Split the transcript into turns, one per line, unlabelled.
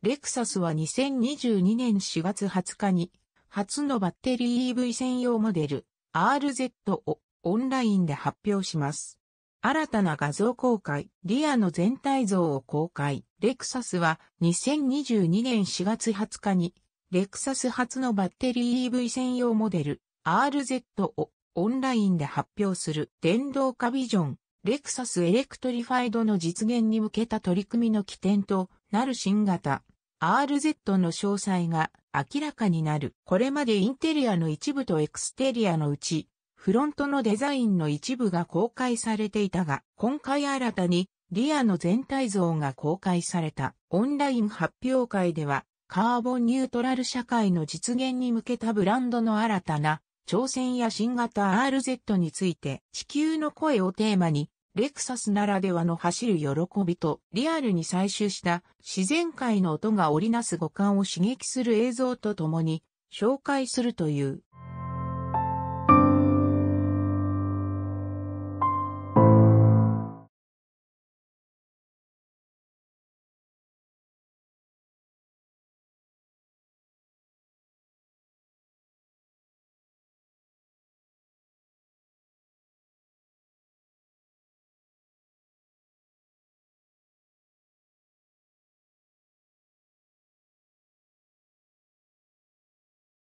レクサスは2022年4月20日に、初のバッテリー EV 専用モデル RZ をオンラインで発表します。新たな画像公開、リアの全体像を公開。レクサスは2022年4月20日に、レクサス初のバッテリー EV 専用モデル RZ をオンラインで発表する電動化ビジョン、レクサスエレクトリファイドの実現に向けた取り組みの起点となる新型 RZ の詳細が明らかになる。これまでインテリアの一部とエクステリアのうち、フロントのデザインの一部が公開されていたが、今回新たにリアの全体像が公開された。オンライン発表会では、カーボンニュートラル社会の実現に向けたブランドの新たな挑戦や新型 RZ について地球の声をテーマにレクサスならではの走る喜びと、リアルに採集した自然界の音が織りなす五感を刺激する映像とともに、紹介するという。